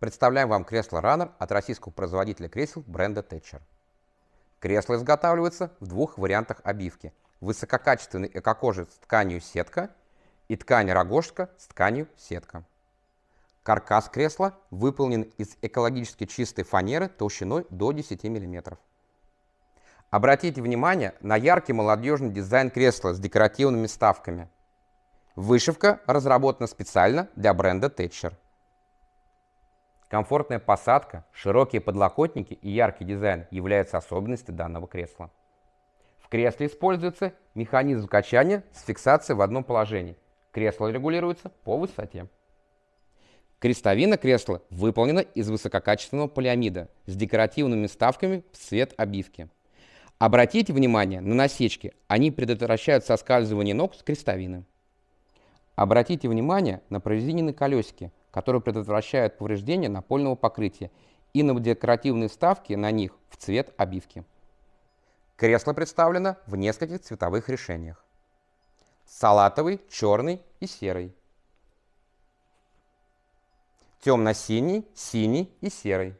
Представляем вам кресло Runner от российского производителя кресел бренда Thatcher. Кресло изготавливается в двух вариантах обивки. Высококачественный эко-кожа с тканью сетка и ткань рогожка с тканью сетка. Каркас кресла выполнен из экологически чистой фанеры толщиной до 10 мм. Обратите внимание на яркий молодежный дизайн кресла с декоративными ставками. Вышивка разработана специально для бренда Thatcher. Комфортная посадка, широкие подлокотники и яркий дизайн являются особенностью данного кресла. В кресле используется механизм качания с фиксацией в одном положении. Кресло регулируется по высоте. Крестовина кресла выполнена из высококачественного полиамида с декоративными вставками в цвет обивки. Обратите внимание на насечки, они предотвращают соскальзывание ног с крестовины. Обратите внимание на прорезиненные колесики, которые предотвращают повреждение напольного покрытия и на декоративные вставки на них в цвет обивки. Кресло представлено в нескольких цветовых решениях. Салатовый, черный и серый. Темно-синий, синий и серый.